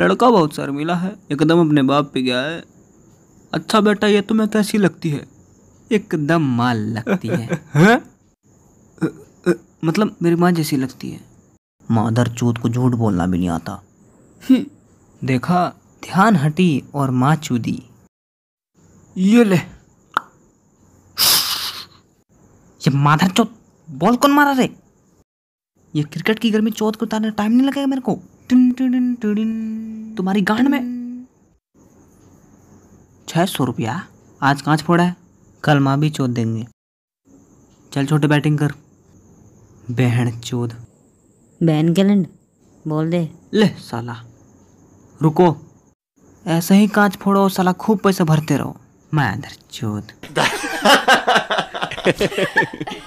लड़का बहुत शर्मिला मिला है एकदम अपने बाप पे गया है अच्छा बेटा ये तुम्हें कैसी लगती है एकदम माल लगती है, है? मतलब मेरी माँ जैसी लगती है माधर चूत को झूठ बोलना भी नहीं आता हम्म। देखा ध्यान हटी और माँ चूदी ये ले ये माधर चौथ बॉल कौन मारा रे ये क्रिकेट की गर्मी चौथ को उतारने टाइम नहीं लगेगा मेरे को तुम्हारी गांड में छह सौ रुपया आज कांच फोड़ा है कल माँ भी चोद देंगे चल छोटे बैटिंग कर बहन चोद बहन गैलेंड बोल दे ले साला रुको ऐसे ही कांच फोड़ो साला खूब पैसे भरते रहो मैं अंदर चोद